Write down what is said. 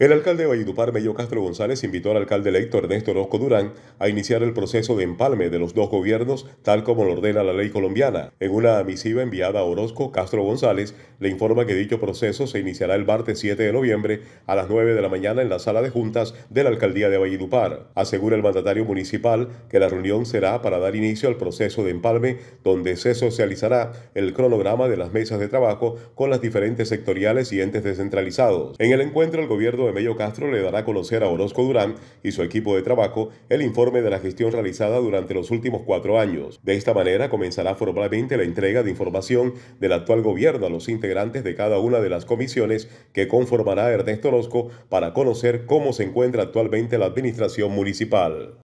El alcalde de Valledupar, Mello Castro González, invitó al alcalde electo Ernesto Orozco Durán a iniciar el proceso de empalme de los dos gobiernos, tal como lo ordena la ley colombiana. En una misiva enviada a Orozco, Castro González le informa que dicho proceso se iniciará el martes 7 de noviembre a las 9 de la mañana en la sala de juntas de la alcaldía de Valledupar. Asegura el mandatario municipal que la reunión será para dar inicio al proceso de empalme, donde se socializará el cronograma de las mesas de trabajo con las diferentes sectoriales y entes descentralizados. En el encuentro, el gobierno Bello Castro le dará a conocer a Orozco Durán y su equipo de trabajo el informe de la gestión realizada durante los últimos cuatro años. De esta manera comenzará formalmente la entrega de información del actual gobierno a los integrantes de cada una de las comisiones que conformará Ernesto Orozco para conocer cómo se encuentra actualmente la administración municipal.